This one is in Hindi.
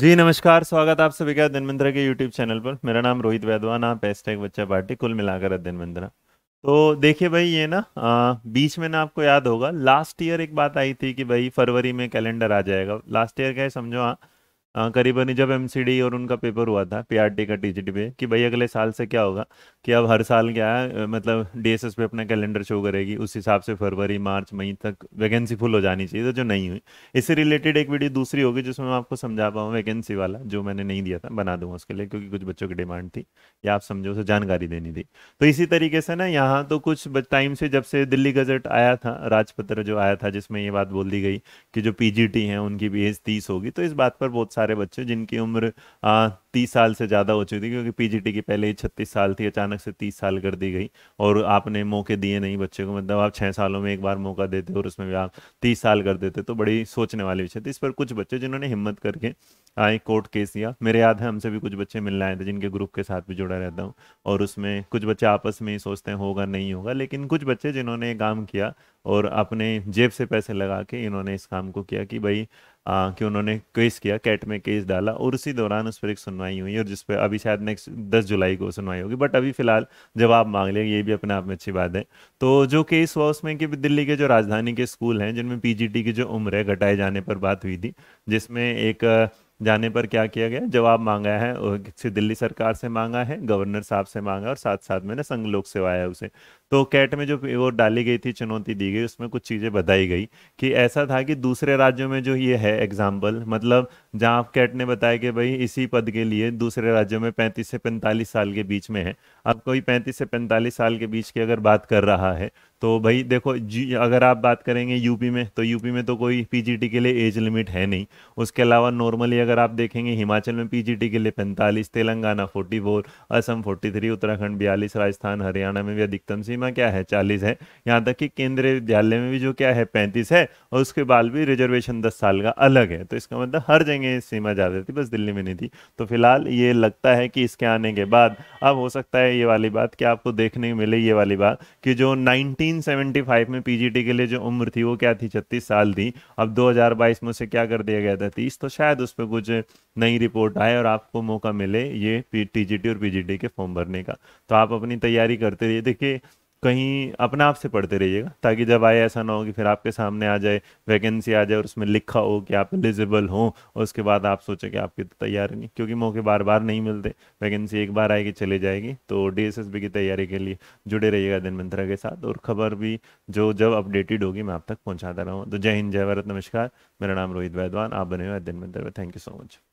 जी नमस्कार स्वागत आप सभी का दिन के यूट्यूब चैनल पर मेरा नाम रोहित वैदवान आप हैशटैग बच्चा पार्टी कुल मिलाकर दिन तो देखिए भाई ये ना आ, बीच में ना आपको याद होगा लास्ट ईयर एक बात आई थी कि भाई फरवरी में कैलेंडर आ जाएगा लास्ट ईयर क्या है समझो हाँ हाँ, करीबन जब एम और उनका पेपर हुआ था पी का टी पे कि भाई अगले साल से क्या होगा कि अब हर साल क्या है मतलब डी पे अपना कैलेंडर शो करेगी उस हिसाब से फरवरी मार्च मई तक वैकेंसी फुल हो जानी चाहिए तो जो नहीं हुई इससे रिलेटेड एक वीडियो दूसरी होगी जिसमें मैं आपको समझा पाऊँ वैकेंसी वाला जो मैंने नहीं दिया था बना दूंगा उसके लिए क्योंकि कुछ बच्चों की डिमांड थी या आप समझो उसे जानकारी देनी थी तो इसी तरीके से ना यहाँ तो कुछ टाइम से जब से दिल्ली गजट आया था राजपत्र जो आया था जिसमें ये बात बोल दी गई कि जो पी हैं उनकी भी एज तीस होगी तो इस बात पर बहुत सारे बच्चे जिनकी उम्र तीस साल से ज़्यादा हो चुकी थी क्योंकि पीजीटी की पहले ही छत्तीस साल थी अचानक से तीस साल कर दी गई और आपने मौके दिए नहीं बच्चे को मतलब आप छः सालों में एक बार मौका देते और उसमें भी आप तीस साल कर देते तो बड़ी सोचने वाली विषय थी इस पर कुछ बच्चे जिन्होंने हिम्मत करके आए कोर्ट केस दिया मेरे याद है हमसे भी कुछ बच्चे मिलने आए थे जिनके ग्रुप के साथ भी जुड़ा रहता हूँ और उसमें कुछ बच्चे आपस में ही सोचते हैं होगा नहीं होगा लेकिन कुछ बच्चे जिन्होंने काम किया और अपने जेब से पैसे लगा के इन्होंने इस काम को किया कि भाई आ, कि उन्होंने केस किया कैट में केस डाला और उसी दौरान उस पर एक सुनना सुनवाई हुई और जिस पर अभी शायद नेक्स्ट दस जुलाई को सुनवाई होगी बट अभी फिलहाल जवाब मांग लें ये भी अपने आप में अच्छी बात है तो जो केस हुआ उसमें कि दिल्ली के जो राजधानी के स्कूल हैं जिनमें पीजीटी की जो उम्र है घटाए जाने पर बात हुई थी जिसमें एक जाने पर क्या किया गया जवाब मांगा है दिल्ली सरकार से मांगा है गवर्नर साहब से मांगा और साथ साथ में ना संघ लोक सेवा है उसे तो कैट में जो वो डाली गई थी चुनौती दी गई उसमें कुछ चीज़ें बताई गई कि ऐसा था कि दूसरे राज्यों में जो ये है एग्जाम्पल मतलब जहाँ कैट ने बताया कि भाई इसी पद के लिए दूसरे राज्यों में पैंतीस से पैंतालीस साल के बीच में है अब कोई पैंतीस से पैंतालीस साल के बीच की अगर बात कर रहा है तो भाई देखो जी अगर आप बात करेंगे यूपी में तो यूपी में तो कोई पीजीटी के लिए एज लिमिट है नहीं उसके अलावा नॉर्मली अगर आप देखेंगे हिमाचल में पीजीटी के लिए 45 तेलंगाना 44 असम 43 उत्तराखंड 42 राजस्थान हरियाणा में भी अधिकतम सीमा क्या है 40 है यहाँ तक कि केंद्रीय विद्यालय में भी जो क्या है पैंतीस है और उसके बाद भी रिजर्वेशन दस साल का अलग है तो इसका मतलब हर जगह सीमा ज़्यादा थी बस दिल्ली में नहीं थी तो फिलहाल ये लगता है कि इसके आने के बाद अब हो सकता है ये वाली बात कि आपको देखने मिले ये वाली बात कि जो नाइनटीन 1975 में पीजीटी के लिए जो उम्र थी वो क्या थी छत्तीस साल थी अब 2022 में उसे क्या कर दिया गया था तीस तो शायद उस पर कुछ नई रिपोर्ट आए और आपको मौका मिले ये टीजीटी और पीजीटी के फॉर्म भरने का तो आप अपनी तैयारी करते रहिए देखिए कहीं अपने आप से पढ़ते रहिएगा ताकि जब आए ऐसा ना हो कि फिर आपके सामने आ जाए वैकेंसी आ जाए और उसमें लिखा हो कि आप एलिजिबल हो और उसके बाद आप सोचें कि आपकी तो तैयारी नहीं क्योंकि मौके बार बार नहीं मिलते वैकेंसी एक बार आएगी चले जाएगी तो डी की तैयारी के लिए जुड़े रहिएगा दिन मंत्रा के साथ और खबर भी जो जब अपडेटेड होगी मैं आप तक पहुँचाता रहूँ तो जय हिंद जय भारत नमस्कार मेरा नाम रोहित वैदवान आप बने हुए दिन mantra thank you so much